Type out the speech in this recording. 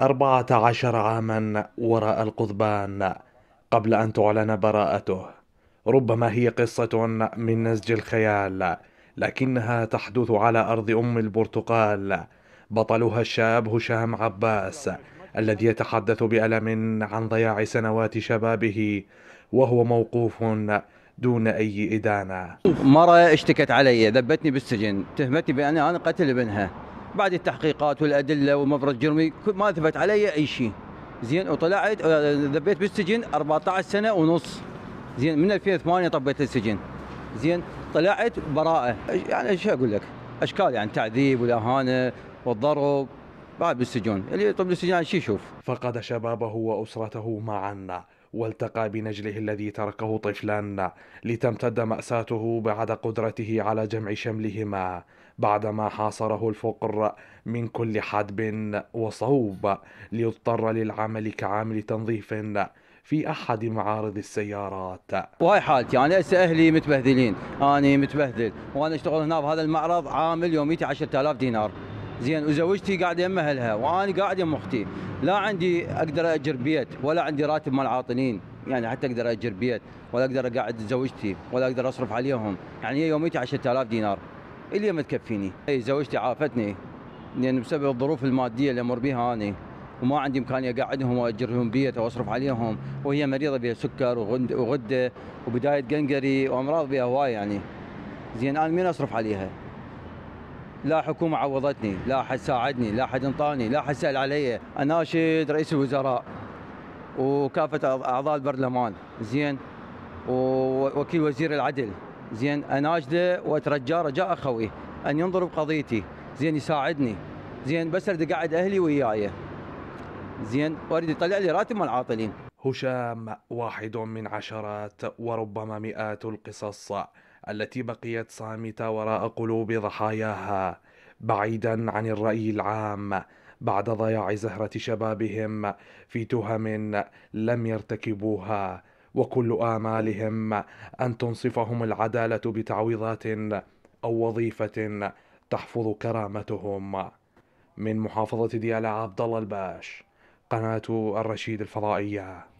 14 عاما وراء القضبان قبل أن تعلن براءته ربما هي قصة من نسج الخيال لكنها تحدث على أرض أم البرتقال بطلها الشاب هشام عباس الذي يتحدث بألم عن ضياع سنوات شبابه وهو موقوف دون أي إدانة مرة اشتكت علي ذبتني بالسجن تهمتني بأن أنا قتل ابنها بعد التحقيقات والادله والمفرد الجرمي ما ثبت علي اي شيء زين وطلعت آه، ذبيت بالسجن 14 سنه ونص زين من 2008 طبيت السجن زين طلعت براءه يعني شو اقول لك اشكال يعني تعذيب والاهانه والضرب بعد بالسجون اللي يطلب بالسجن شو يشوف فقد شبابه وأسرته معا والتقى بنجله الذي تركه طفلان لتمتد مأساته بعد قدرته على جمع شملهما بعدما حاصره الفقر من كل حدب وصوب ليضطر للعمل كعامل تنظيف في احد معارض السيارات وهاي حالتي يعني انا هسه اهلي متبهذلين انا متبهذل وانا اشتغل هنا بهذا المعرض عامل يوميتي 10000 دينار زين وزوجتي قاعده يم اهلها وانا قاعد يم اختي لا عندي اقدر اجر بيت ولا عندي راتب مال عاطلين يعني حتى اقدر اجر بيت ولا اقدر اقعد زوجتي ولا اقدر اصرف عليهم يعني هي يوميتي 10000 دينار اللي ما تكفيني اي زوجتي عافتني لان يعني بسبب الظروف الماديه اللي امر بها انا وما عندي امكانيه اقعدهم واجر لهم بيت واصرف عليهم وهي مريضه بها سكر وغده وبدايه قنقري وامراض بها هواي يعني زين انا مين اصرف عليها؟ لا حكومة عوضتني لا حد ساعدني لا حد انطاني لا حد سأل علي أناشد رئيس الوزراء وكافة أعضاء البرلمان زين ووكيل وزير العدل زين أناشده وأترجاه رجاء أخوي أن ينظر بقضيتي زين يساعدني زين بس أريد أقعد أهلي وياي زين وأريد يطلع لي راتب مال عاطلين هشام واحد من عشرات وربما مئات القصص التي بقيت صامتة وراء قلوب ضحاياها بعيدا عن الرأي العام بعد ضياع زهرة شبابهم في تهم لم يرتكبوها وكل آمالهم أن تنصفهم العدالة بتعويضات أو وظيفة تحفظ كرامتهم من محافظة ديالى عبد الله الباش قناة الرشيد الفضائية